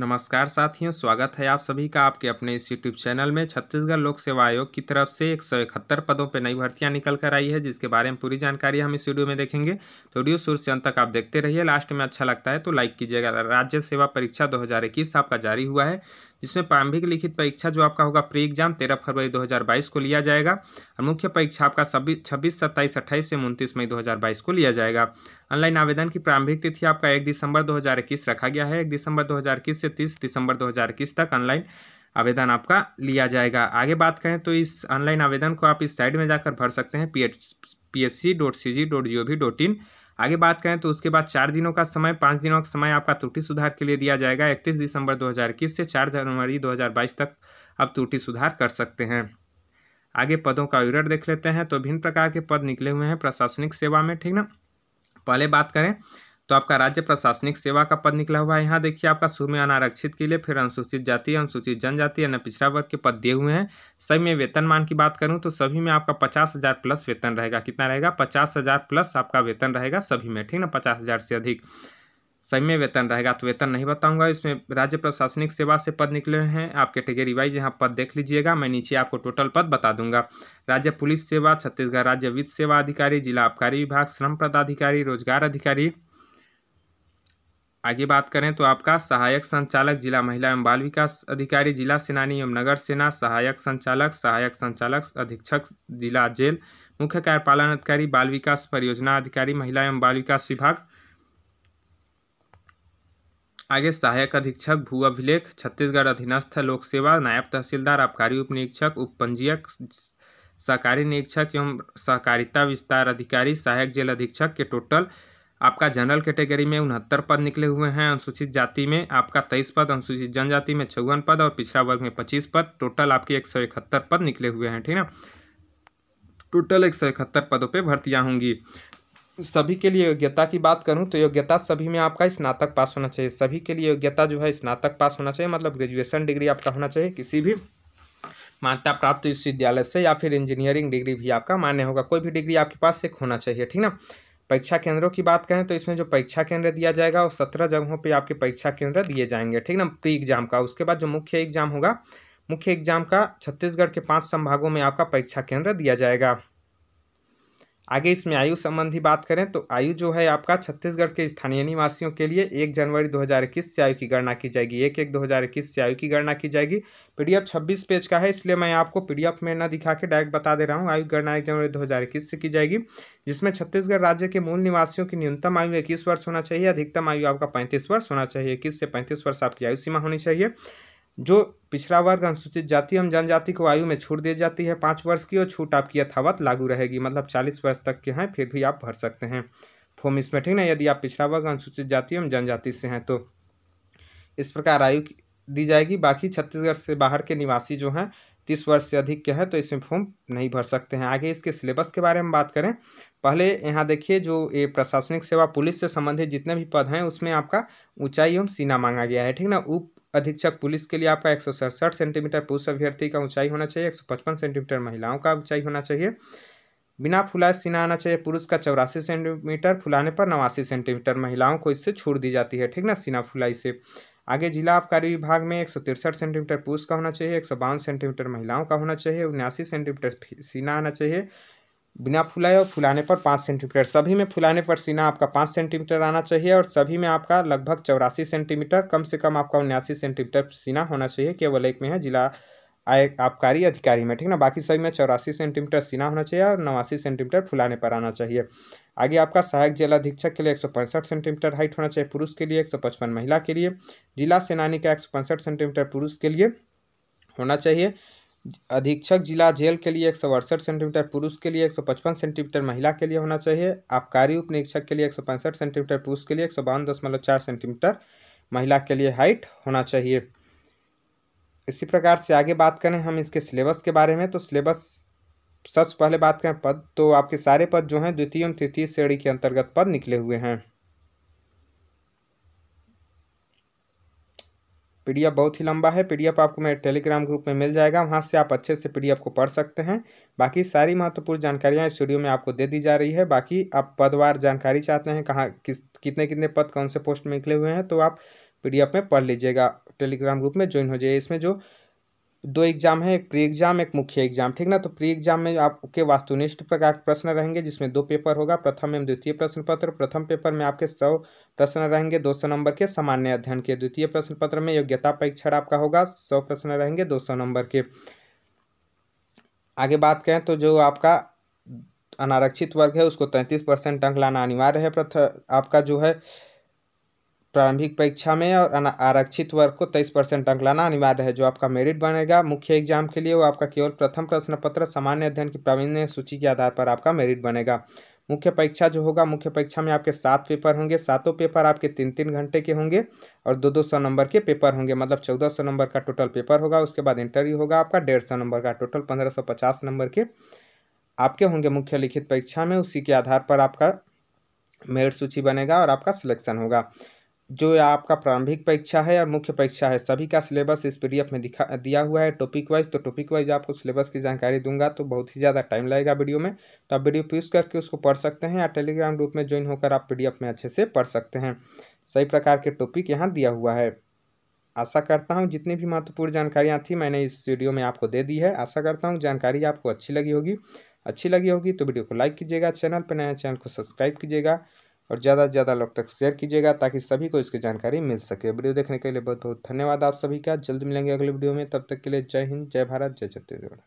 नमस्कार साथियों स्वागत है आप सभी का आपके अपने इस यूट्यूब चैनल में छत्तीसगढ़ लोक सेवा आयोग की तरफ से एक सौ इकहत्तर पदों पर नई भर्तियां निकल कर आई है जिसके बारे में पूरी जानकारी हम इस वीडियो में देखेंगे तो वीडियो शुरू से अंत तक आप देखते रहिए लास्ट में अच्छा लगता है तो लाइक कीजिएगा राज्य सेवा परीक्षा दो आपका जारी हुआ है जिसमें प्रारंभिक लिखित परीक्षा जो आपका होगा प्री एग्जाम तेरह फरवरी 2022 को लिया जाएगा और मुख्य परीक्षा आपका छब्बीस सत्ताईस अट्ठाईस से उनतीस मई 2022 को लिया जाएगा ऑनलाइन आवेदन की प्रारंभिक तिथि आपका एक दिसंबर 2021 रखा गया है एक दिसंबर 2021 से तीस दिसंबर 2021 तक ऑनलाइन आवेदन आपका लिया जाएगा आगे बात करें तो इस ऑनलाइन आवेदन को आप इस साइड में जाकर भर सकते हैं P H P S C dot C G dot G O V dot in आगे बात करें तो उसके बाद चार दिनों का समय पाँच दिनों का समय आपका त्रुटि सुधार के लिए दिया जाएगा इकतीस दिसंबर दो से चार जनवरी दो तक आप त्रुटि सुधार कर सकते हैं आगे पदों का विवरण देख लेते हैं तो भिन्न प्रकार के पद निकले हुए हैं प्रशासनिक सेवा में ठीक ना पहले बात करें तो आपका राज्य प्रशासनिक सेवा का पद निकला हुआ है यहाँ देखिए आपका शुरू में अनारक्षित के लिए फिर अनुसूचित जाति अनुसूचित जनजाति अन्य पिछड़ा वर्ग के पद दिए हुए हैं सभी में वेतनमान की बात करूँ तो सभी में आपका पचास हज़ार प्लस वेतन रहेगा कितना रहेगा पचास हज़ार प्लस आपका वेतन रहेगा सभी में ठीक ना पचास हज़ार से अधिक सही में वेतन रहेगा तो वेतन नहीं बताऊंगा इसमें राज्य प्रशासनिक सेवा से पद निकले हैं आप कैटेगरी वाइज यहाँ पद देख लीजिएगा मैं नीचे आपको टोटल पद बता दूंगा राज्य पुलिस सेवा छत्तीसगढ़ राज्य वित्त सेवा अधिकारी जिला आबकारी विभाग श्रम पदाधिकारी रोजगार अधिकारी आगे बात करें तो आपका सहायक संचालक जिला महिला एवं बाल विकास अधिकारी जिला सेनानी एवं नगर सेना सहायक संचालक सहायक संचालक अधीक्षक जिला जेल मुख्य कार्यपालन अधिकारी बाल विकास परियोजना अधिकारी महिला एवं बाल विकास विभाग आगे सहायक अधीक्षक भू अभिलेख छत्तीसगढ़ अधीनस्थ लोक सेवा नायब तहसीलदार आबकारी उप निरीक्षक उप पंजीयक सहकारी निरीक्षक एवं सहकारिता विस्तार अधिकारी सहायक जेल अधीक्षक के टोटल आपका जनरल कैटेगरी में उनहत्तर पद निकले हुए हैं अनुसूचित जाति में आपका तेईस पद अनुसूचित जनजाति में छवन पद और पिछड़ा वर्ग में पच्चीस पद टोटल आपके एक सौ इकहत्तर पद निकले हुए हैं ठीक ना टोटल एक सौ इकहत्तर पदों पर भर्तियाँ होंगी सभी के लिए योग्यता की बात करूं तो योग्यता सभी में आपका स्नातक पास होना चाहिए सभी के लिए योग्यता जो है स्नातक पास होना चाहिए मतलब ग्रेजुएशन डिग्री आपका होना चाहिए किसी भी मान्यता प्राप्त विश्वविद्यालय से या फिर इंजीनियरिंग डिग्री भी आपका मान्य होगा कोई भी डिग्री आपके पास एक होना चाहिए ठीक ना परीक्षा केंद्रों की बात करें तो इसमें जो परीक्षा केंद्र दिया जाएगा वो सत्रह जगहों पे आपके परीक्षा केंद्र दिए जाएंगे ठीक ना प्री एग्जाम का उसके बाद जो मुख्य एग्जाम होगा मुख्य एग्जाम का छत्तीसगढ़ के पाँच संभागों में आपका परीक्षा केंद्र दिया जाएगा आगे इसमें आयु संबंधी बात करें तो आयु जो है आपका छत्तीसगढ़ के स्थानीय निवासियों के लिए एक जनवरी 2021 से आयु की गणना की जाएगी एक एक 2021 से आयु की गणना की जाएगी पीडीएफ 26 पेज का है इसलिए मैं आपको पीडीएफ में ना दिखा के डायरेक्ट बता दे रहा हूँ आयु गणना एक जनवरी दो से की जाएगी जिसमें छत्तीसगढ़ राज्य के मूल निवासियों की न्यूनतम आयु इक्कीस वर्ष होना चाहिए अधिकतम आयु आपका पैंतीस वर्ष होना चाहिए इक्कीस से पैंतीस वर्ष आपकी आयु सीमा होनी चाहिए जो पिछड़ा वर्ग अनुसूचित जाति एवं जनजाति को आयु में छूट दी जाती है पाँच वर्ष की और छूट आपकी यथावत लागू रहेगी मतलब चालीस वर्ष तक के हैं फिर भी आप भर सकते हैं फॉर्म इसमें ठीक ना यदि आप पिछड़ा वर्ग अनुसूचित जाति एवं जनजाति से हैं तो इस प्रकार आयु दी जाएगी बाकी छत्तीसगढ़ से बाहर के निवासी जो हैं तीस वर्ष से अधिक के हैं तो इसमें फॉर्म नहीं भर सकते हैं आगे इसके सिलेबस के बारे में बात करें पहले यहाँ देखिए जो ये प्रशासनिक सेवा पुलिस से संबंधित जितने भी पद हैं उसमें आपका ऊंचाई एवं सीना मांगा गया है ठीक ना उप अधीक्षक पुलिस के लिए आपका एक सेंटीमीटर पुरुष अभ्यर्थी का ऊंचाई होना चाहिए एक सेंटीमीटर महिलाओं का ऊंचाई होना चाहिए बिना फुलाए सीना आना चाहिए पुरुष का चौरासी सेंटीमीटर फुलाने पर नवासी सेंटीमीटर महिलाओं को इससे छूट दी जाती है ठीक ना सीना फुलाई से आगे जिला आबकारी विभाग में एक सेंटीमीटर पुरुष का होना चाहिए एक सेंटीमीटर महिलाओं का होना चाहिए उन्यासी सेंटीमीटर सीना आना चाहिए बिना फुलाए और फुलाने पर पाँच सेंटीमीटर सभी में फुलाने पर सीना आपका पाँच सेंटीमीटर आना चाहिए और सभी में आपका लगभग चौरासी सेंटीमीटर कम से कम आपका उन्यासी सेंटीमीटर सीना होना चाहिए केवल एक में है जिला आय आबकारी अधिकारी में ठीक ना बाकी सभी में चौरासी सेंटीमीटर सीना होना चाहिए और नवासी सेंटीमीटर फुलाने पर आना चाहिए आगे आपका सहायक जिला अधीक्षक के लिए एक सेंटीमीटर हाइट होना चाहिए पुरुष के लिए एक महिला के लिए जिला सेनानी का एक सेंटीमीटर पुरुष के लिए होना चाहिए अधीक्षक जिला जेल के लिए एक सौ अड़सठ सेंटीमीटर पुरुष के लिए एक सौ पचपन सेंटीमीटर महिला के लिए होना चाहिए आबकारी उप निरीक्षक के लिए एक सौ पैंसठ सेंटीमीटर पुरुष के लिए एक सौ बावन दशमलव चार सेंटीमीटर महिला के लिए हाइट होना चाहिए इसी प्रकार से आगे बात करें हम इसके सिलेबस के बारे में तो सिलेबस सबसे पहले बात करें पद तो आपके सारे पद जो हैं द्वितीय एवं तृतीय श्रेणी के अंतर्गत पद निकले हुए हैं पी बहुत ही लंबा है पी आपको मेरे टेलीग्राम ग्रुप में मिल जाएगा वहाँ से आप अच्छे से पी को पढ़ सकते हैं बाकी सारी महत्वपूर्ण जानकारियाँ इस में आपको दे दी जा रही है बाकी आप पदवार जानकारी चाहते हैं कहाँ किस कितने कितने पद कौन से पोस्ट में निकले हुए हैं तो आप पी में पढ़ लीजिएगा टेलीग्राम ग्रुप में ज्वाइन हो जाइए इसमें जो दो एग्जाम है एक प्री एग्जाम एक मुख्य एग्जाम ठीक ना तो प्री एग्जाम में आपके वास्तुनिष्ठ प्रकार के प्रश्न रहेंगे जिसमें दो पेपर होगा प्रथम एवं द्वितीय प्रश्न पत्र प्रथम पेपर में आपके सौ प्रश्न रहेंगे दो सौ नंबर के सामान्य अध्ययन के द्वितीय प्रश्न पत्र में योग्यता परीक्षण आपका होगा सौ प्रश्न रहेंगे दो सौ नंबर के आगे बात करें तो जो आपका अनारक्षित वर्ग है उसको तैंतीस परसेंट अंक लाना अनिवार्य है प्रथ आपका जो है प्रारंभिक परीक्षा में और आरक्षित वर्ग को तेईस परसेंट अंक लाना अनिवार्य है जो आपका मेरिट बनेगा मुख्य एग्जाम के लिए वो आपका केवल प्रथम प्रश्न पत्र सामान्य अध्ययन की प्रावीण्य सूची के आधार पर आपका मेरिट बनेगा मुख्य परीक्षा जो होगा मुख्य परीक्षा में आपके सात पेपर होंगे सातों पेपर आपके तीन तीन घंटे के होंगे और दो दो सौ नंबर के पेपर होंगे मतलब चौदह सौ नंबर का टोटल पेपर होगा उसके बाद इंटरव्यू होगा आपका डेढ़ सौ नंबर का टोटल पंद्रह सौ पचास नंबर के आपके होंगे मुख्य लिखित परीक्षा में उसी के आधार पर आपका मेरिट सूची बनेगा और आपका सिलेक्शन होगा जो आपका प्रारंभिक परीक्षा है और मुख्य परीक्षा है सभी का सिलेबस इस पीडीएफ में दिखा दिया हुआ है टॉपिक वाइज तो टॉपिक वाइज आपको सिलेबस की जानकारी दूंगा तो बहुत ही ज़्यादा टाइम लगेगा वीडियो में तो आप वीडियो प्यूज करके उसको पढ़ सकते हैं या टेलीग्राम ग्रुप में ज्वाइन होकर आप पी में अच्छे से पढ़ सकते हैं सही प्रकार के टॉपिक यहाँ दिया हुआ है आशा करता हूँ जितनी भी महत्वपूर्ण जानकारियाँ थी मैंने इस वीडियो में आपको दे दी है आशा करता हूँ जानकारी आपको अच्छी लगी होगी अच्छी लगी होगी तो वीडियो को लाइक कीजिएगा चैनल पर नया चैनल को सब्सक्राइब कीजिएगा और ज़्यादा से ज़्यादा लोग तक शेयर कीजिएगा ताकि सभी को इसकी जानकारी मिल सके वीडियो देखने के लिए बहुत बहुत धन्यवाद आप सभी का जल्द मिलेंगे अगले वीडियो में तब तक के लिए जय हिंद जय भारत जय छत्तीसगढ़